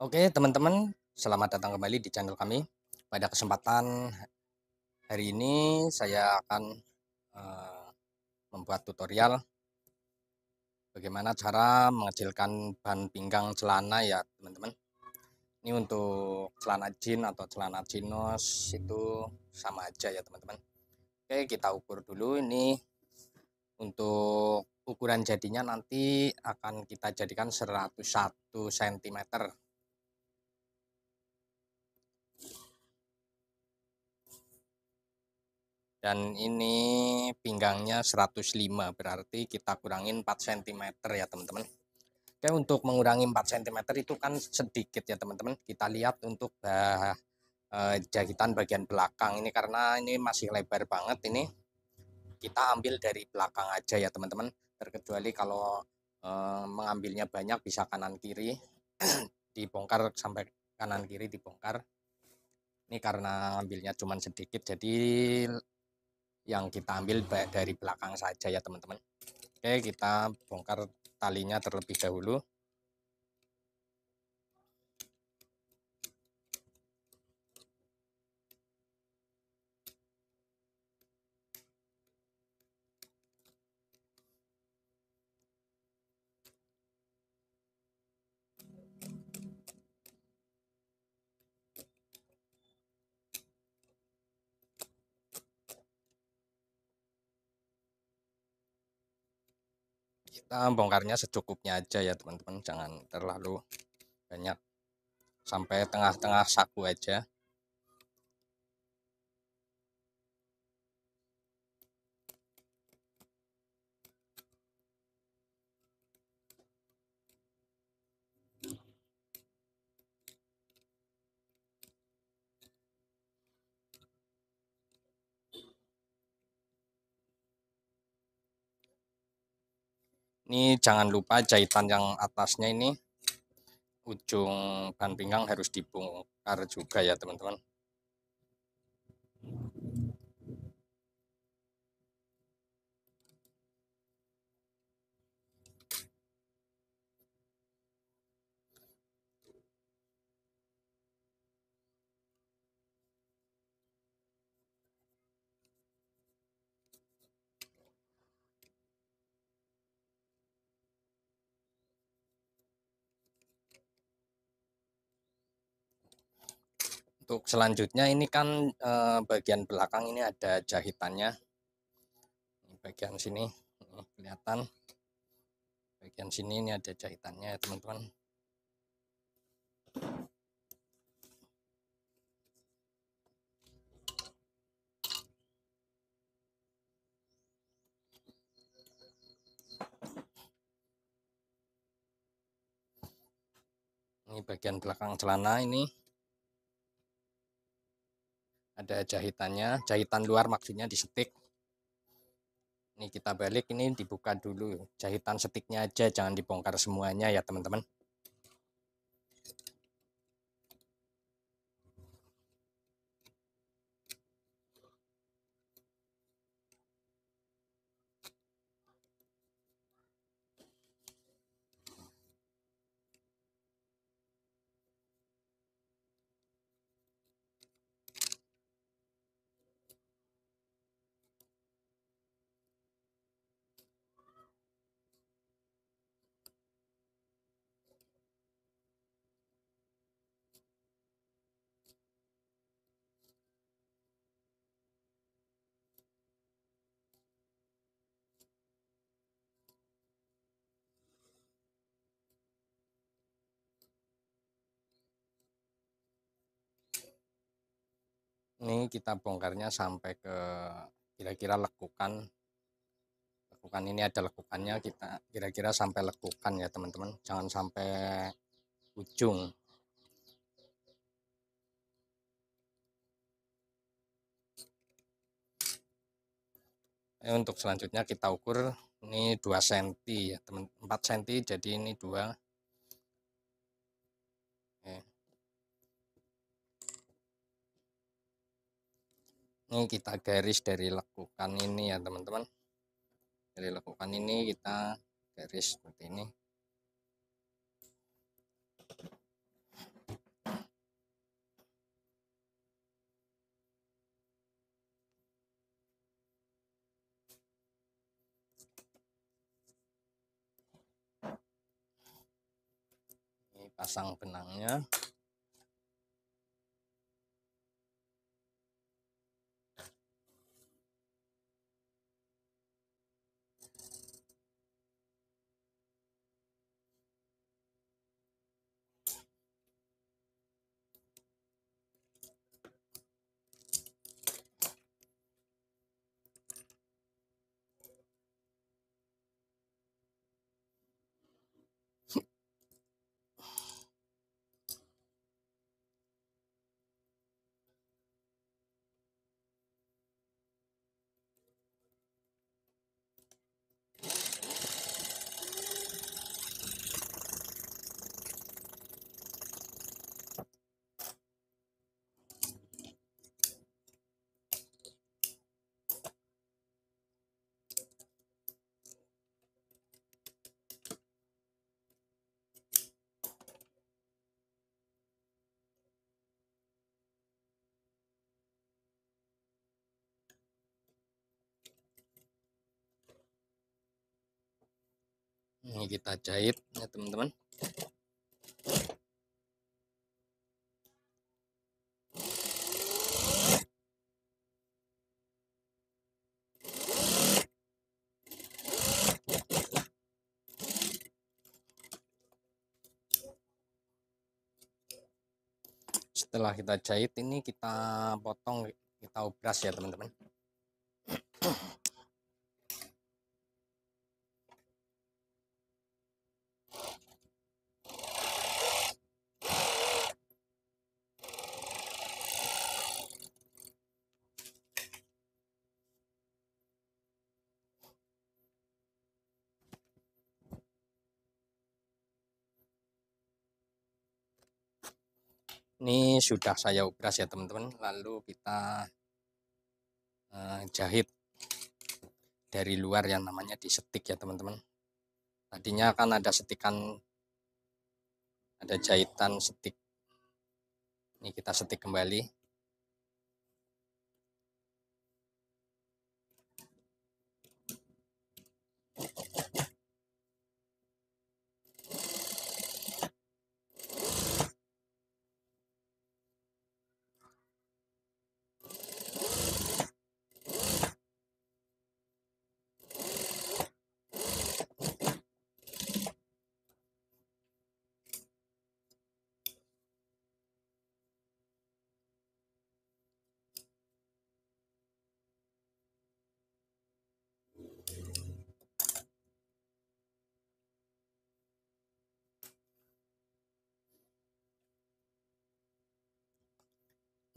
Oke teman-teman, selamat datang kembali di channel kami. Pada kesempatan hari ini saya akan uh, membuat tutorial bagaimana cara mengecilkan bahan pinggang celana ya teman-teman. Ini untuk celana jin atau celana chinos itu sama aja ya teman-teman. Oke kita ukur dulu ini untuk ukuran jadinya nanti akan kita jadikan 101 cm dan ini pinggangnya 105 berarti kita kurangin 4 cm ya teman-teman Oke untuk mengurangi 4 cm itu kan sedikit ya teman-teman kita lihat untuk bah, eh, eh, jahitan bagian belakang ini karena ini masih lebar banget ini kita ambil dari belakang aja ya teman-teman terkecuali kalau eh, mengambilnya banyak bisa kanan kiri dibongkar sampai kanan kiri dibongkar ini karena ambilnya cuman sedikit jadi yang kita ambil baik dari belakang saja ya teman-teman Oke kita bongkar talinya terlebih dahulu kita bongkarnya secukupnya aja ya teman-teman jangan terlalu banyak sampai tengah-tengah saku aja ini jangan lupa jahitan yang atasnya ini ujung ban pinggang harus dibongkar juga ya teman-teman untuk selanjutnya ini kan eh, bagian belakang ini ada jahitannya ini bagian sini kelihatan bagian sini ini ada jahitannya ya teman-teman ini bagian belakang celana ini ada jahitannya jahitan luar maksudnya di setik. ini kita balik ini dibuka dulu jahitan setiknya aja jangan dibongkar semuanya ya teman-teman ini kita bongkarnya sampai ke kira-kira lekukan lekukan ini ada lekukannya kita kira-kira sampai lekukan ya teman-teman jangan sampai ujung eh, untuk selanjutnya kita ukur ini 2 cm ya teman 4 cm jadi ini 2 ini kita garis dari lekukan ini ya teman-teman dari lekukan ini kita garis seperti ini ini pasang benangnya ini kita jahit ya teman-teman setelah kita jahit ini kita potong kita obras ya teman-teman ini sudah saya ubras ya teman-teman lalu kita uh, jahit dari luar yang namanya di disetik ya teman-teman tadinya kan ada setikan ada jahitan setik ini kita setik kembali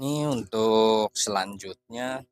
ini untuk selanjutnya